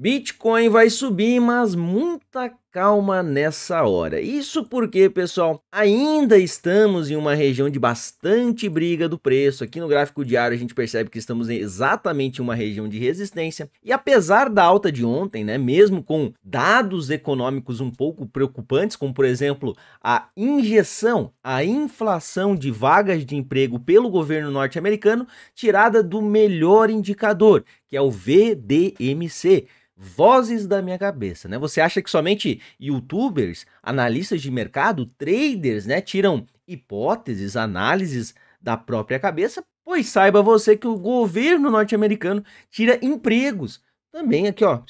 Bitcoin vai subir, mas muita calma nessa hora. Isso porque, pessoal, ainda estamos em uma região de bastante briga do preço. Aqui no gráfico diário a gente percebe que estamos em exatamente uma região de resistência. E apesar da alta de ontem, né, mesmo com dados econômicos um pouco preocupantes, como por exemplo, a injeção, a inflação de vagas de emprego pelo governo norte-americano, tirada do melhor indicador, que é o VDMC vozes da minha cabeça, né? Você acha que somente youtubers, analistas de mercado, traders, né, tiram hipóteses, análises da própria cabeça? Pois saiba você que o governo norte-americano tira empregos também aqui, ó,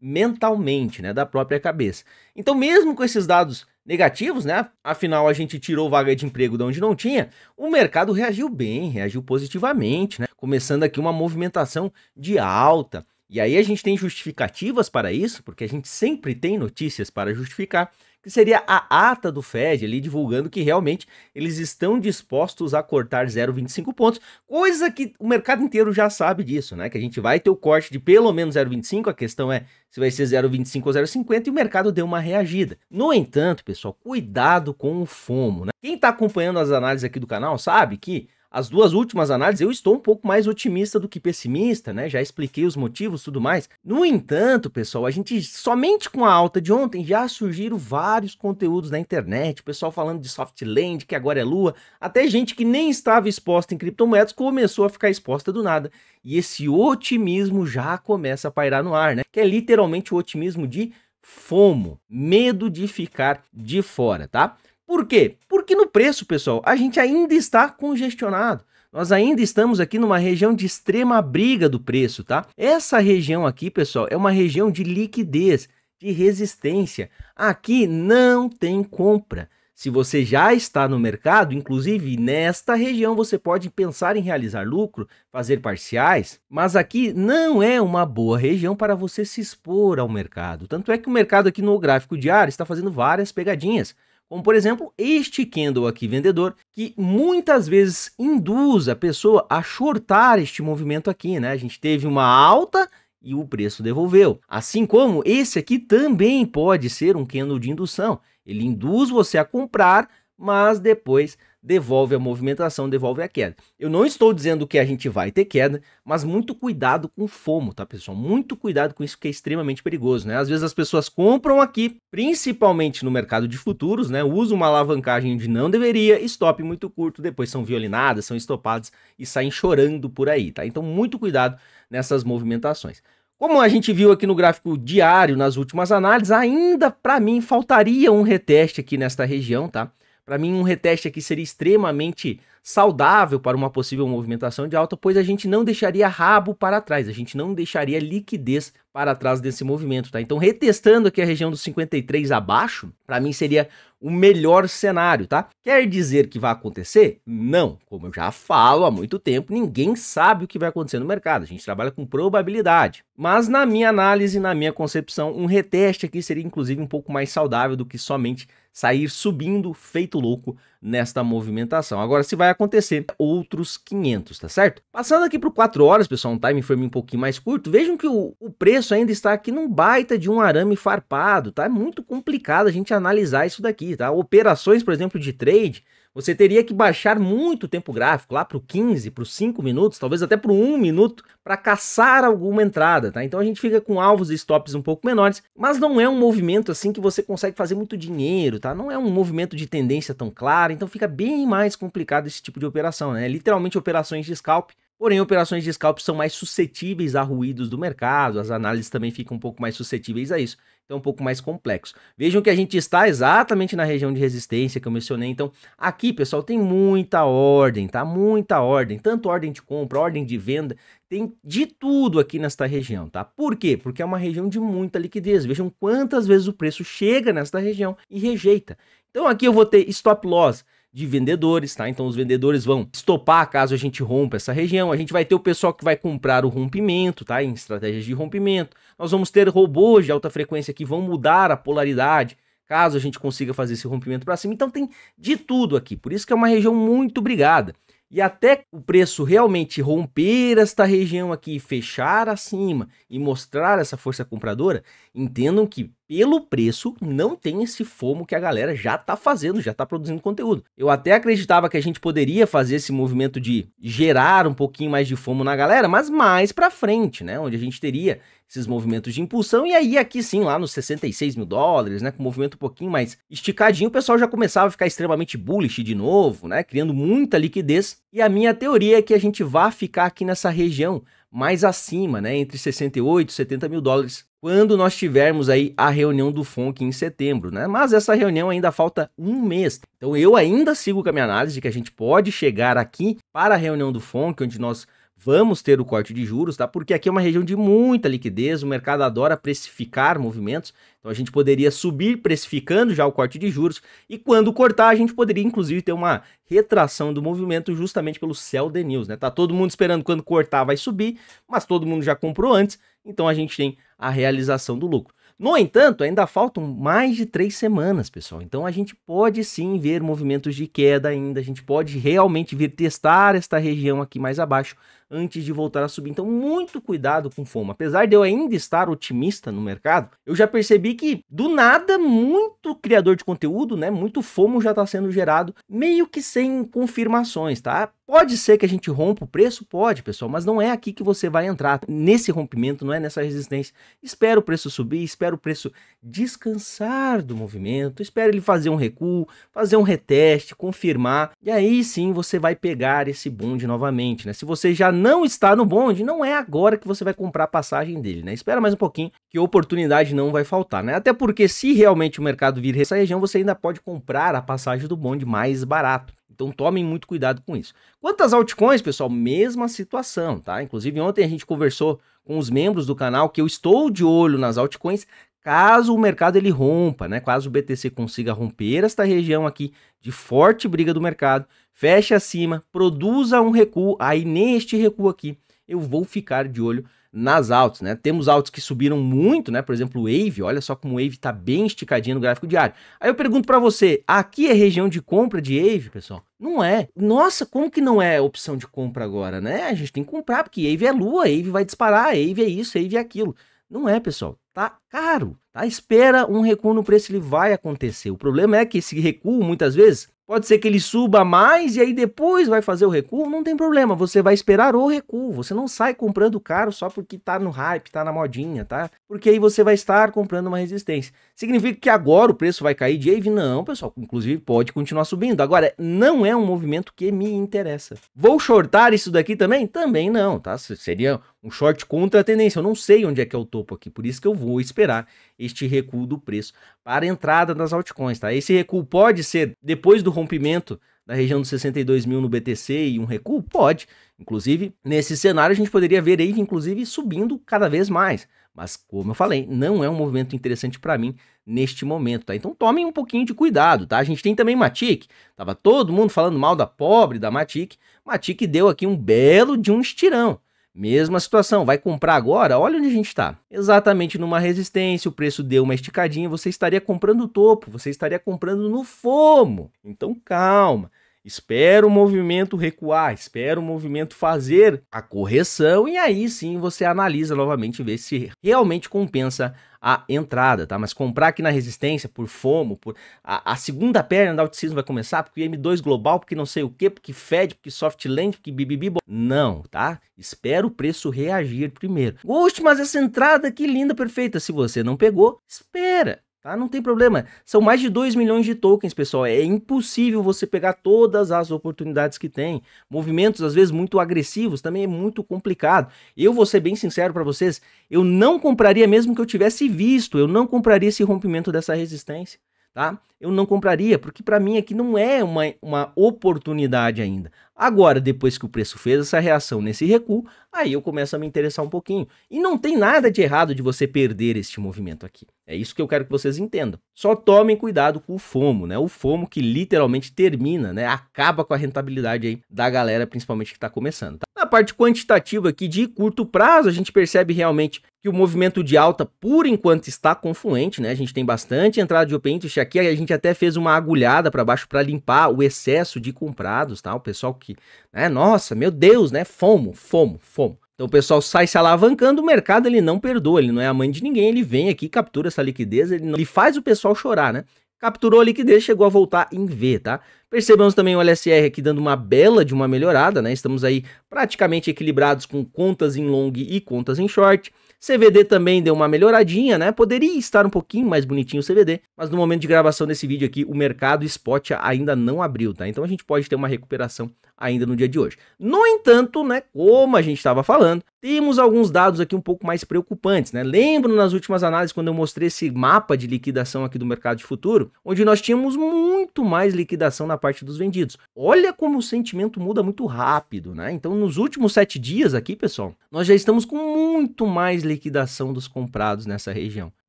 mentalmente, né, da própria cabeça. Então, mesmo com esses dados negativos, né? Afinal, a gente tirou vaga de emprego de onde não tinha. O mercado reagiu bem, reagiu positivamente, né? Começando aqui uma movimentação de alta. E aí a gente tem justificativas para isso, porque a gente sempre tem notícias para justificar, que seria a ata do Fed ali divulgando que realmente eles estão dispostos a cortar 0,25 pontos, coisa que o mercado inteiro já sabe disso, né? Que a gente vai ter o corte de pelo menos 0,25, a questão é se vai ser 0,25 ou 0,50 e o mercado deu uma reagida. No entanto, pessoal, cuidado com o FOMO, né? Quem está acompanhando as análises aqui do canal sabe que as duas últimas análises eu estou um pouco mais otimista do que pessimista, né? Já expliquei os motivos, tudo mais. No entanto, pessoal, a gente somente com a alta de ontem já surgiram vários conteúdos na internet, o pessoal falando de soft land, que agora é lua, até gente que nem estava exposta em criptomoedas começou a ficar exposta do nada. E esse otimismo já começa a pairar no ar, né? Que é literalmente o otimismo de FOMO, medo de ficar de fora, tá? Por quê? Porque no preço, pessoal, a gente ainda está congestionado. Nós ainda estamos aqui numa região de extrema briga do preço, tá? Essa região aqui, pessoal, é uma região de liquidez, de resistência. Aqui não tem compra. Se você já está no mercado, inclusive nesta região, você pode pensar em realizar lucro, fazer parciais, mas aqui não é uma boa região para você se expor ao mercado. Tanto é que o mercado aqui no gráfico diário está fazendo várias pegadinhas como por exemplo este candle aqui vendedor, que muitas vezes induz a pessoa a shortar este movimento aqui, né? A gente teve uma alta e o preço devolveu. Assim como esse aqui também pode ser um candle de indução, ele induz você a comprar, mas depois devolve a movimentação, devolve a queda. Eu não estou dizendo que a gente vai ter queda, mas muito cuidado com o FOMO, tá, pessoal? Muito cuidado com isso que é extremamente perigoso, né? Às vezes as pessoas compram aqui, principalmente no mercado de futuros, né? Usam uma alavancagem onde não deveria, stop muito curto, depois são violinadas, são estopadas e saem chorando por aí, tá? Então muito cuidado nessas movimentações. Como a gente viu aqui no gráfico diário nas últimas análises, ainda para mim faltaria um reteste aqui nesta região, tá? Para mim, um reteste aqui seria extremamente saudável para uma possível movimentação de alta, pois a gente não deixaria rabo para trás, a gente não deixaria liquidez para trás desse movimento, tá? Então, retestando aqui a região dos 53 abaixo, para mim seria o melhor cenário, tá? Quer dizer que vai acontecer? Não. Como eu já falo há muito tempo, ninguém sabe o que vai acontecer no mercado. A gente trabalha com probabilidade. Mas na minha análise, na minha concepção, um reteste aqui seria inclusive um pouco mais saudável do que somente sair subindo feito louco nesta movimentação. Agora, se vai acontecer outros 500, tá certo? Passando aqui para 4 horas, pessoal, um time frame um pouquinho mais curto, vejam que o, o preço ainda está aqui num baita de um arame farpado, tá? É muito complicado a gente analisar isso daqui, tá? Operações, por exemplo, de trade, você teria que baixar muito o tempo gráfico, lá para o 15, para os 5 minutos, talvez até para o 1 minuto, para caçar alguma entrada, tá? Então a gente fica com alvos e stops um pouco menores, mas não é um movimento assim que você consegue fazer muito dinheiro, tá? Não é um movimento de tendência tão clara, então fica bem mais complicado esse tipo de operação, né? É literalmente operações de scalp Porém, operações de scalp são mais suscetíveis a ruídos do mercado, as análises também ficam um pouco mais suscetíveis a isso. Então, é um pouco mais complexo. Vejam que a gente está exatamente na região de resistência que eu mencionei. Então, aqui, pessoal, tem muita ordem, tá? Muita ordem, tanto ordem de compra, ordem de venda, tem de tudo aqui nesta região, tá? Por quê? Porque é uma região de muita liquidez. Vejam quantas vezes o preço chega nesta região e rejeita. Então, aqui eu vou ter stop loss de vendedores, tá? Então os vendedores vão estopar caso a gente rompa essa região. A gente vai ter o pessoal que vai comprar o rompimento, tá? Em estratégias de rompimento. Nós vamos ter robôs de alta frequência que vão mudar a polaridade caso a gente consiga fazer esse rompimento para cima. Então tem de tudo aqui. Por isso que é uma região muito brigada. E até o preço realmente romper esta região aqui, fechar acima e mostrar essa força compradora, entendam que pelo preço, não tem esse fomo que a galera já tá fazendo, já tá produzindo conteúdo. Eu até acreditava que a gente poderia fazer esse movimento de gerar um pouquinho mais de fomo na galera, mas mais para frente, né? Onde a gente teria esses movimentos de impulsão, e aí aqui sim, lá nos 66 mil dólares, né? Com um movimento um pouquinho mais esticadinho, o pessoal já começava a ficar extremamente bullish de novo, né? Criando muita liquidez. E a minha teoria é que a gente vá ficar aqui nessa região mais acima, né? Entre 68 e 70 mil dólares quando nós tivermos aí a reunião do FONC em setembro, né? Mas essa reunião ainda falta um mês. Então eu ainda sigo com a minha análise de que a gente pode chegar aqui para a reunião do FONC, onde nós vamos ter o corte de juros, tá? Porque aqui é uma região de muita liquidez, o mercado adora precificar movimentos. Então a gente poderia subir precificando já o corte de juros e quando cortar a gente poderia inclusive ter uma retração do movimento justamente pelo sell the news, né? Tá todo mundo esperando quando cortar vai subir, mas todo mundo já comprou antes, então a gente tem a realização do lucro. No entanto, ainda faltam mais de três semanas, pessoal. Então a gente pode sim ver movimentos de queda ainda. A gente pode realmente vir testar esta região aqui mais abaixo antes de voltar a subir. Então, muito cuidado com FOMO. Apesar de eu ainda estar otimista no mercado, eu já percebi que do nada muito criador de conteúdo, né, muito FOMO já está sendo gerado, meio que sem confirmações, tá? Pode ser que a gente rompa o preço? Pode, pessoal, mas não é aqui que você vai entrar nesse rompimento, não é nessa resistência. Espera o preço subir, espera o preço descansar do movimento, espera ele fazer um recuo, fazer um reteste, confirmar, e aí sim você vai pegar esse bonde novamente, né? Se você já não está no bonde, não é agora que você vai comprar a passagem dele, né? Espera mais um pouquinho que oportunidade não vai faltar, né? Até porque se realmente o mercado vir essa região, você ainda pode comprar a passagem do bonde mais barato. Então tomem muito cuidado com isso. Quanto às altcoins, pessoal, mesma situação, tá? Inclusive ontem a gente conversou com os membros do canal que eu estou de olho nas altcoins, caso o mercado ele rompa, né? Caso o BTC consiga romper esta região aqui de forte briga do mercado, feche acima, produza um recuo, aí neste recuo aqui eu vou ficar de olho nas altas, né? Temos altos que subiram muito, né? Por exemplo, o Wave, olha só como o Wave tá bem esticadinho no gráfico diário. Aí eu pergunto para você, aqui é região de compra de Wave, pessoal? Não é. Nossa, como que não é opção de compra agora, né? A gente tem que comprar, porque Wave é lua, Wave vai disparar, Wave é isso, Wave é aquilo. Não é, pessoal. Tá caro. Tá? Espera um recuo no preço, ele vai acontecer. O problema é que esse recuo, muitas vezes, Pode ser que ele suba mais e aí depois vai fazer o recuo, não tem problema, você vai esperar o recuo. Você não sai comprando caro só porque tá no hype, tá na modinha, tá? Porque aí você vai estar comprando uma resistência. Significa que agora o preço vai cair de Eve? Não, pessoal, inclusive pode continuar subindo. Agora, não é um movimento que me interessa. Vou shortar isso daqui também? Também não, tá? Seria um short contra a tendência. Eu não sei onde é que é o topo aqui, por isso que eu vou esperar este recuo do preço para a entrada das altcoins, tá? Esse recuo pode ser depois do rompimento da região dos 62 mil no BTC e um recuo? Pode. Inclusive, nesse cenário a gente poderia ver aí, inclusive, subindo cada vez mais. Mas, como eu falei, não é um movimento interessante para mim neste momento, tá? Então tomem um pouquinho de cuidado, tá? A gente tem também Matic. Tava todo mundo falando mal da pobre da Matic. Matic deu aqui um belo de um estirão. Mesma situação, vai comprar agora? Olha onde a gente está. Exatamente numa resistência, o preço deu uma esticadinha, você estaria comprando o topo, você estaria comprando no FOMO. Então calma. Espera o movimento recuar, espera o movimento fazer a correção e aí sim você analisa novamente ver se realmente compensa a entrada, tá? Mas comprar aqui na resistência por FOMO, por a, a segunda perna da alticismo vai começar porque M2 global, porque não sei o que, porque Fed, porque soft Land, porque BBB, não, tá? Espera o preço reagir primeiro. Gosto, mas essa entrada que linda, perfeita. Se você não pegou, espera. Tá? Não tem problema. São mais de 2 milhões de tokens, pessoal. É impossível você pegar todas as oportunidades que tem. Movimentos, às vezes, muito agressivos também é muito complicado. Eu vou ser bem sincero para vocês: eu não compraria mesmo que eu tivesse visto. Eu não compraria esse rompimento dessa resistência. Tá? Eu não compraria, porque para mim aqui não é uma, uma oportunidade ainda. Agora, depois que o preço fez essa reação nesse recuo, aí eu começo a me interessar um pouquinho. E não tem nada de errado de você perder este movimento aqui. É isso que eu quero que vocês entendam. Só tomem cuidado com o FOMO, né? O FOMO que literalmente termina, né? Acaba com a rentabilidade aí da galera, principalmente que está começando. Tá? Na parte quantitativa aqui de curto prazo, a gente percebe realmente que o movimento de alta, por enquanto, está confluente, né? A gente tem bastante entrada de open interest aqui, a gente até fez uma agulhada para baixo para limpar o excesso de comprados, tá? O pessoal que, né? Nossa, meu Deus, né? FOMO, FOMO, FOMO. Então o pessoal sai se alavancando, o mercado ele não perdoa, ele não é a mãe de ninguém, ele vem aqui, captura essa liquidez, ele, não... ele faz o pessoal chorar, né? Capturou a liquidez, chegou a voltar em V, tá? Percebamos também o LSR aqui dando uma bela de uma melhorada, né? Estamos aí praticamente equilibrados com contas em long e contas em short. CVD também deu uma melhoradinha, né? Poderia estar um pouquinho mais bonitinho o CVD, mas no momento de gravação desse vídeo aqui, o mercado spot ainda não abriu, tá? Então a gente pode ter uma recuperação ainda no dia de hoje. No entanto, né, como a gente estava falando, temos alguns dados aqui um pouco mais preocupantes, né? Lembro nas últimas análises quando eu mostrei esse mapa de liquidação aqui do mercado de futuro, onde nós tínhamos muito mais liquidação na na parte dos vendidos. Olha como o sentimento muda muito rápido, né? Então, nos últimos sete dias aqui, pessoal, nós já estamos com muito mais liquidação dos comprados nessa região.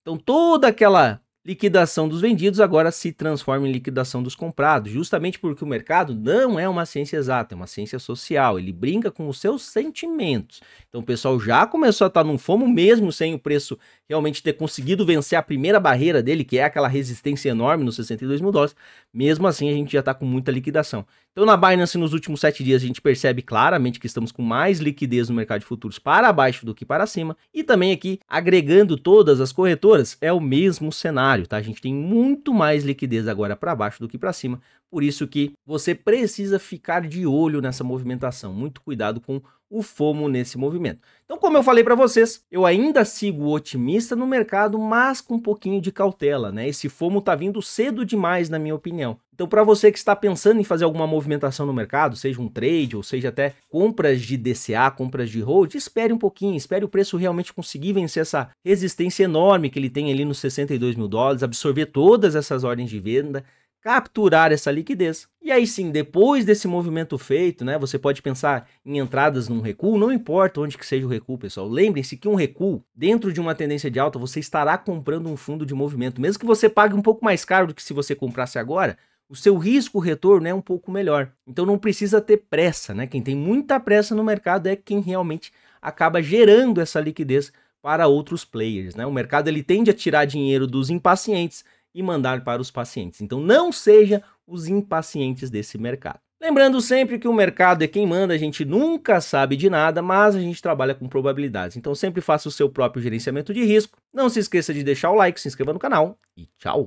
Então, toda aquela liquidação dos vendidos agora se transforma em liquidação dos comprados, justamente porque o mercado não é uma ciência exata, é uma ciência social, ele brinca com os seus sentimentos. Então o pessoal já começou a estar num fomo mesmo sem o preço realmente ter conseguido vencer a primeira barreira dele, que é aquela resistência enorme nos 62 mil dólares, mesmo assim a gente já está com muita liquidação. Então na Binance nos últimos sete dias a gente percebe claramente que estamos com mais liquidez no mercado de futuros para baixo do que para cima, e também aqui agregando todas as corretoras é o mesmo cenário contrário, tá? A gente tem muito mais liquidez agora para baixo do que para cima, por isso que você precisa ficar de olho nessa movimentação, muito cuidado com o FOMO nesse movimento. Então, como eu falei para vocês, eu ainda sigo otimista no mercado, mas com um pouquinho de cautela, né? Esse FOMO tá vindo cedo demais, na minha opinião. Então, para você que está pensando em fazer alguma movimentação no mercado, seja um trade ou seja até compras de DCA, compras de hold, espere um pouquinho, espere o preço realmente conseguir vencer essa resistência enorme que ele tem ali nos 62 mil dólares, absorver todas essas ordens de venda capturar essa liquidez. E aí sim, depois desse movimento feito, né, você pode pensar em entradas num recuo, não importa onde que seja o recuo, pessoal. Lembrem-se que um recuo, dentro de uma tendência de alta, você estará comprando um fundo de movimento, mesmo que você pague um pouco mais caro do que se você comprasse agora, o seu risco retorno é um pouco melhor. Então não precisa ter pressa, né? Quem tem muita pressa no mercado é quem realmente acaba gerando essa liquidez para outros players, né? O mercado ele tende a tirar dinheiro dos impacientes e mandar para os pacientes. Então não seja os impacientes desse mercado. Lembrando sempre que o mercado é quem manda, a gente nunca sabe de nada, mas a gente trabalha com probabilidades. Então sempre faça o seu próprio gerenciamento de risco. Não se esqueça de deixar o like, se inscreva no canal e tchau!